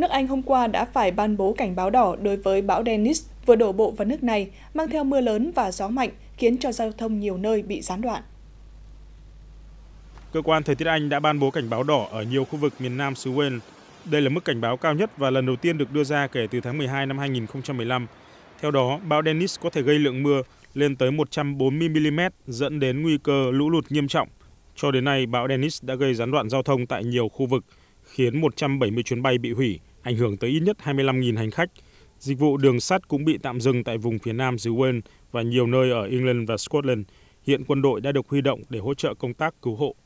nước Anh hôm qua đã phải ban bố cảnh báo đỏ đối với bão Dennis vừa đổ bộ vào nước này, mang theo mưa lớn và gió mạnh, khiến cho giao thông nhiều nơi bị gián đoạn. Cơ quan thời tiết Anh đã ban bố cảnh báo đỏ ở nhiều khu vực miền nam xứ Wales. Đây là mức cảnh báo cao nhất và lần đầu tiên được đưa ra kể từ tháng 12 năm 2015. Theo đó, bão Dennis có thể gây lượng mưa lên tới 140mm dẫn đến nguy cơ lũ lụt nghiêm trọng. Cho đến nay, bão Dennis đã gây gián đoạn giao thông tại nhiều khu vực, khiến 170 chuyến bay bị hủy, ảnh hưởng tới ít nhất 25.000 hành khách. Dịch vụ đường sắt cũng bị tạm dừng tại vùng phía nam xứ Wales và nhiều nơi ở England và Scotland. Hiện quân đội đã được huy động để hỗ trợ công tác cứu hộ.